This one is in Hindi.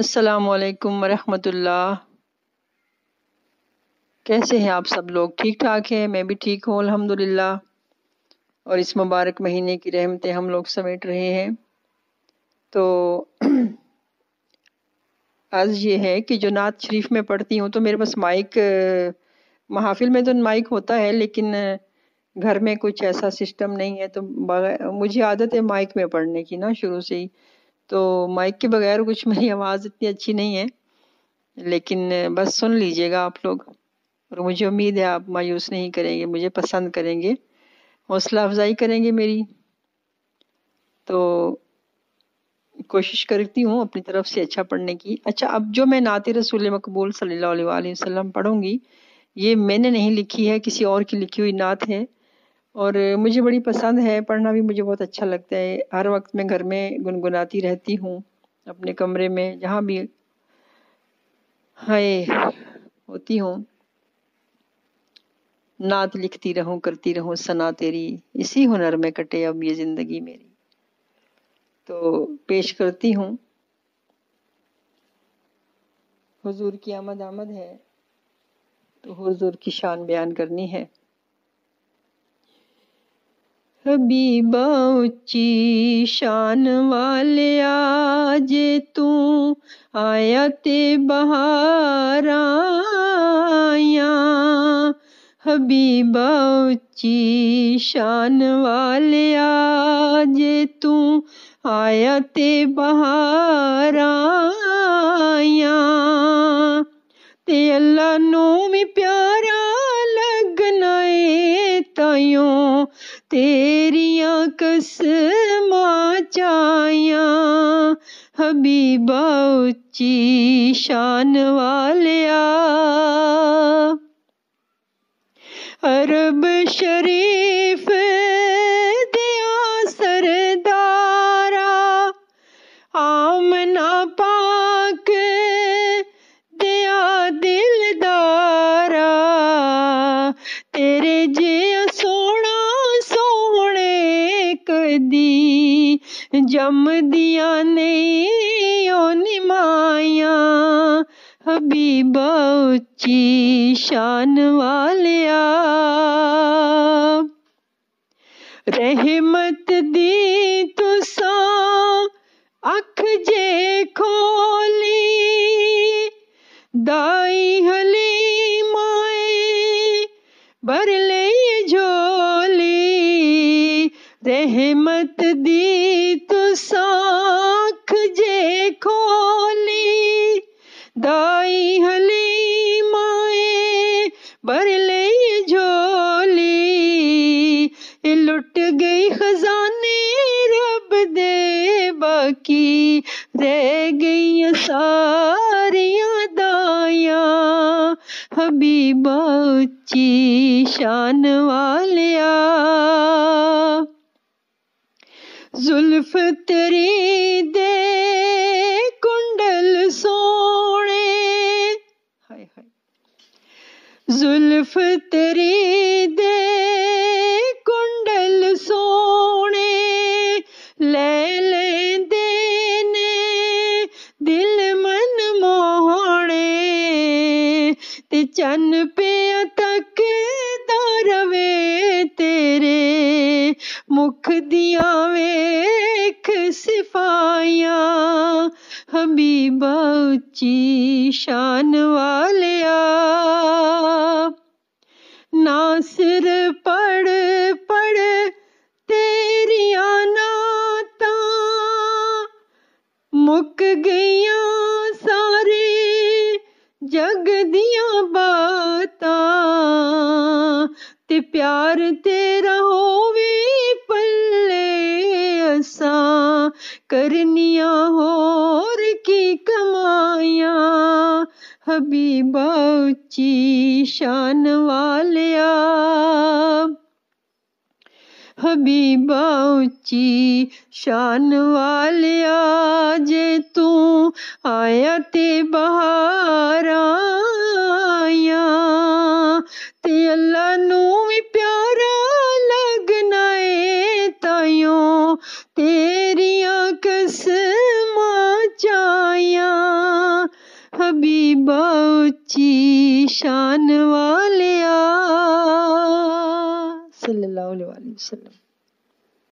असलकम वरहमतुल्लाह कैसे हैं आप सब लोग ठीक ठाक हैं मैं भी ठीक हूँ अल्हम्दुलिल्लाह और इस मुबारक महीने की रहमतें हम लोग समेट रहे हैं तो आज ये है कि जो नात शरीफ में पढ़ती हूँ तो मेरे पास माइक महाफिल में तो माइक होता है लेकिन घर में कुछ ऐसा सिस्टम नहीं है तो मुझे आदत है माइक में पढ़ने की ना शुरू से ही तो माइक के बगैर कुछ मेरी आवाज़ इतनी अच्छी नहीं है लेकिन बस सुन लीजिएगा आप लोग और मुझे उम्मीद है आप मायूस नहीं करेंगे मुझे पसंद करेंगे हौसला अफजाई करेंगे मेरी तो कोशिश करती हूँ अपनी तरफ से अच्छा पढ़ने की अच्छा अब जो मैं नात रसूल मकबूल अलैहि वसल्लम पढ़ूंगी ये मैंने नहीं लिखी है किसी और की लिखी हुई नात है और मुझे बड़ी पसंद है पढ़ना भी मुझे बहुत अच्छा लगता है हर वक्त मैं घर में गुनगुनाती रहती हूँ अपने कमरे में जहाँ भी हाय होती हूँ नात लिखती रहूं करती रहूं सना तेरी इसी हुनर में कटे अब ये ज़िंदगी मेरी तो पेश करती हूँ हुजूर की आमद आमद है तो हुजूर की शान बयान करनी है हबीबा उच्ची शान वाले आजे तू आया ते बहारा आया हबीबा उच्ची शान वाले आजे तू आया ते बहारा हवस माचाया हबीबा उच्ची शान वालिया अरब शरीफ ਦੀ ਜੰਮਦੀਆਂ ਨੇ ਓ ਨਿਮਾਇਆ ਹਬੀਬਾ ਉੱਚੀ ਸ਼ਾਨ ਵਾਲਿਆ ਰਹਿਮਤ ਦੀ ਤੁਸਾਂ ਅੱਖ ਜੇ ਖੋ रहमत दी तू साख जे खोली दाई हली माए भर ले झोली लुट गई खजाने रब दे बाकी रह गई सारियां दाया हबीबा उच्ची शान वालिया जुल्फ तेरी दे कुंडल सोने हाय हाय जुल्फ तेरी दे कुंडल सोने ले ले देने दिल मन मोहने ते चन्न पे तक दरवे तेरे मुख दिया वे सिफाया हबीबा उच्ची शान वालिया नासिर पढ़ पढ़ तेरिया नाता मुक गया सारे जग दिया बाता ते प्यार तेरा होवे पल सा करनिया होर की कमाया हबीबा उची शान वालिया हबीबा उची शान वालिया जे तू आया ते बहार आया ते अल्लाह नू हबीबा उची शान वालिया सल्लल्लाहु अलैहि वसल्लम